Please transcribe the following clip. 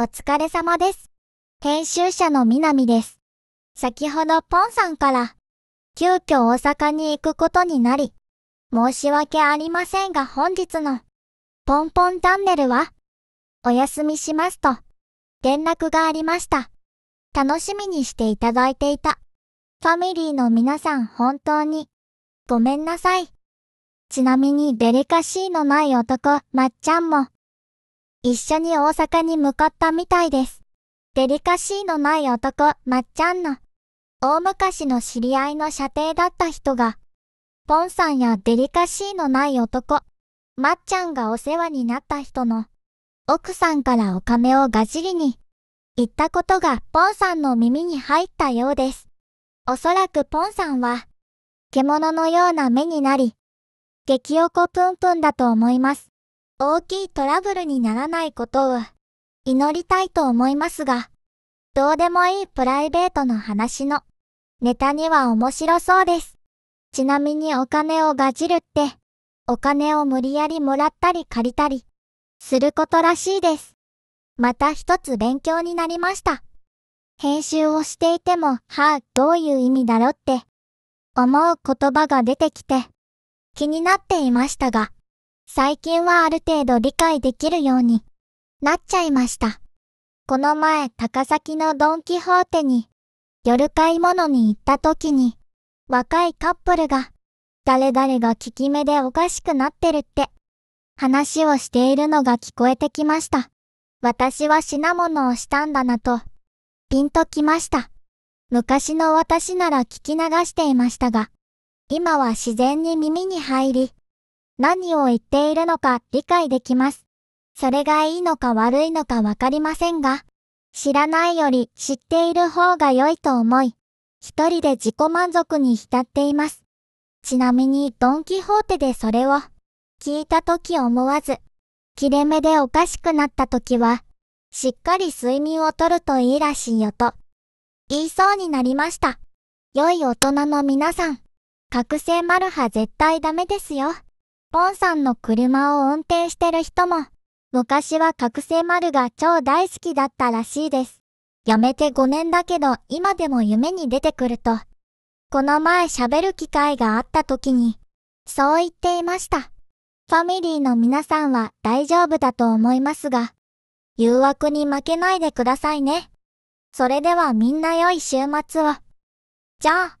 お疲れ様です。編集者の南です。先ほどポンさんから、急遽大阪に行くことになり、申し訳ありませんが本日の、ポンポンチャンネルは、お休みしますと、連絡がありました。楽しみにしていただいていた。ファミリーの皆さん本当に、ごめんなさい。ちなみにデリカシーのない男、まっちゃんも、一緒に大阪に向かったみたいです。デリカシーのない男、まっちゃんの、大昔の知り合いの射程だった人が、ポンさんやデリカシーのない男、まっちゃんがお世話になった人の、奥さんからお金をがじりに、言ったことがポンさんの耳に入ったようです。おそらくポンさんは、獣のような目になり、激おこぷんぷんだと思います。大きいトラブルにならないことを祈りたいと思いますが、どうでもいいプライベートの話のネタには面白そうです。ちなみにお金をがじるって、お金を無理やりもらったり借りたりすることらしいです。また一つ勉強になりました。編集をしていても、はあ、どういう意味だろって思う言葉が出てきて気になっていましたが、最近はある程度理解できるようになっちゃいました。この前、高崎のドンキホーテに夜買い物に行った時に、若いカップルが、誰々が効き目でおかしくなってるって話をしているのが聞こえてきました。私は品物をしたんだなと、ピンときました。昔の私なら聞き流していましたが、今は自然に耳に入り、何を言っているのか理解できます。それがいいのか悪いのかわかりませんが、知らないより知っている方が良いと思い、一人で自己満足に浸っています。ちなみにドンキホーテでそれを聞いた時思わず、切れ目でおかしくなった時は、しっかり睡眠をとるといいらしいよと、言いそうになりました。良い大人の皆さん、覚醒マルハ絶対ダメですよ。ポンさんの車を運転してる人も、昔は覚醒丸が超大好きだったらしいです。やめて5年だけど今でも夢に出てくると、この前喋る機会があった時に、そう言っていました。ファミリーの皆さんは大丈夫だと思いますが、誘惑に負けないでくださいね。それではみんな良い週末を。じゃあ。